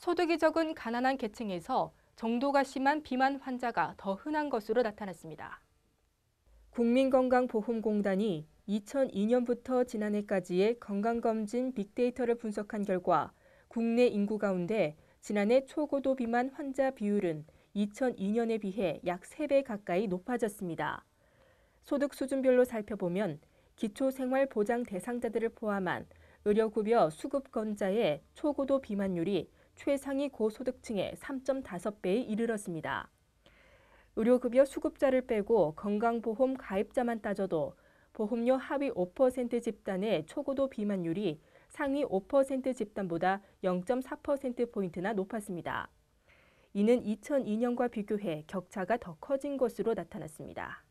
소득이 적은 가난한 계층에서 정도가 심한 비만 환자가 더 흔한 것으로 나타났습니다. 국민건강보험공단이 2002년부터 지난해까지의 건강검진 빅데이터를 분석한 결과 국내 인구 가운데 지난해 초고도 비만 환자 비율은 2002년에 비해 약 3배 가까이 높아졌습니다. 소득 수준별로 살펴보면 기초생활보장 대상자들을 포함한 의료급여 수급권자의 초고도 비만율이 최상위 고소득층의 3.5배에 이르렀습니다. 의료급여 수급자를 빼고 건강보험 가입자만 따져도 보험료 하위 5% 집단의 초고도 비만율이 상위 5% 집단보다 0.4%포인트나 높았습니다. 이는 2002년과 비교해 격차가 더 커진 것으로 나타났습니다.